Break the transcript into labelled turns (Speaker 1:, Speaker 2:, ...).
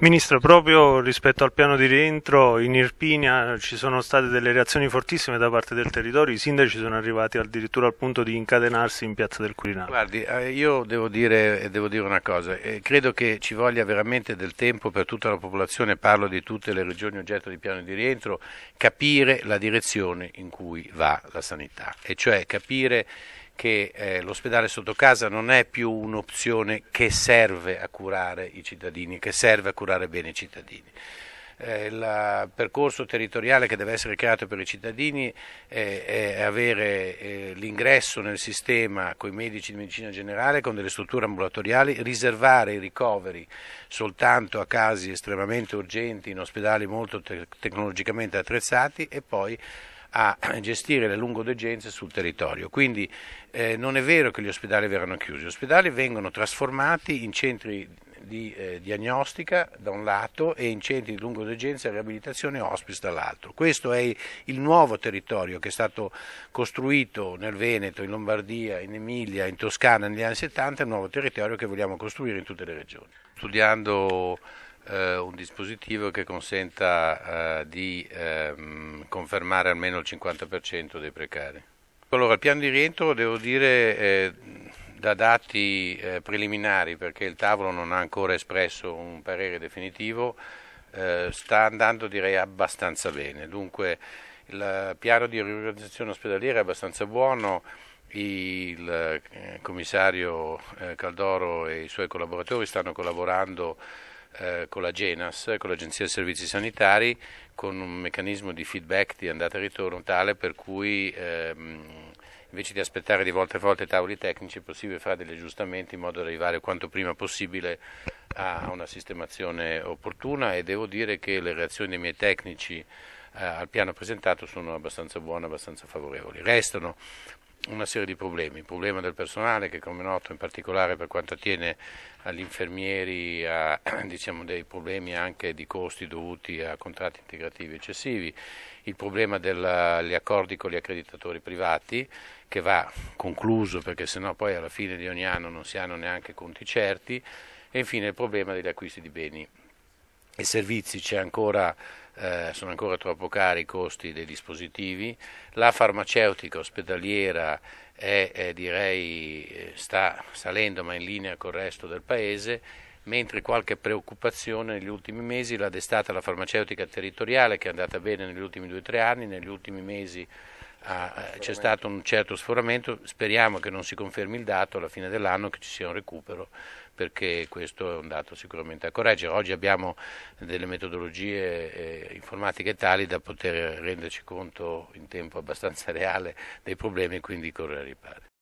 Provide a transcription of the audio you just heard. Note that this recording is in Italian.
Speaker 1: Ministro, proprio rispetto al piano di rientro in Irpinia ci sono state delle reazioni fortissime da parte del territorio, i sindaci sono arrivati addirittura al punto di incatenarsi in piazza del Quirinale. Guardi, eh, io devo dire, eh, devo dire una cosa, eh, credo che ci voglia veramente del tempo per tutta la popolazione, parlo di tutte le regioni oggetto di piano di rientro, capire la direzione in cui va la sanità e cioè capire che eh, l'ospedale sotto casa non è più un'opzione che serve a curare i cittadini, che serve a curare bene i cittadini. Eh, il percorso territoriale che deve essere creato per i cittadini è, avere eh, l'ingresso nel sistema con i medici di medicina generale, con delle strutture ambulatoriali, riservare i ricoveri soltanto a casi estremamente urgenti in ospedali molto tecnologicamente attrezzati e poi a gestire le lungodegenze sul territorio. Quindi eh, non è vero che gli ospedali verranno chiusi, gli ospedali vengono trasformati in centri di eh, diagnostica da un lato e in centri di lungodegenza, e riabilitazione e hospice dall'altro. Questo è il nuovo territorio che è stato costruito nel Veneto, in Lombardia, in Emilia, in Toscana negli anni 70, è un nuovo territorio che vogliamo costruire in tutte le regioni. Studiando eh, un dispositivo che consenta eh, di ehm, confermare almeno il 50% dei precari. Allora, il piano di rientro devo dire eh, da dati eh, preliminari, perché il tavolo non ha ancora espresso un parere definitivo, eh, sta andando direi abbastanza bene. Dunque il piano di riorganizzazione ospedaliera è abbastanza buono il eh, commissario Caldoro e i suoi collaboratori stanno collaborando eh, con la GENAS, con l'Agenzia dei Servizi Sanitari, con un meccanismo di feedback di andata e ritorno tale per cui ehm, invece di aspettare di volta in volta i tavoli tecnici è possibile fare degli aggiustamenti in modo da arrivare quanto prima possibile a una sistemazione opportuna e devo dire che le reazioni dei miei tecnici eh, al piano presentato sono abbastanza buone, abbastanza favorevoli. Restano una serie di problemi, il problema del personale che come noto in particolare per quanto attiene agli infermieri ha diciamo, dei problemi anche di costi dovuti a contratti integrativi eccessivi, il problema degli accordi con gli accreditatori privati che va concluso perché sennò poi alla fine di ogni anno non si hanno neanche conti certi e infine il problema degli acquisti di beni i servizi ancora, eh, sono ancora troppo cari i costi dei dispositivi, la farmaceutica ospedaliera è, è, eh, direi, eh, sta salendo ma in linea col resto del paese, mentre qualche preoccupazione negli ultimi mesi l'ha destata la farmaceutica territoriale che è andata bene negli ultimi due o tre anni, negli ultimi mesi c'è stato un certo sforamento, speriamo che non si confermi il dato alla fine dell'anno, che ci sia un recupero, perché questo è un dato sicuramente da correggere. Oggi abbiamo delle metodologie eh, informatiche tali da poter renderci conto in tempo abbastanza reale dei problemi e quindi correre ai ripari.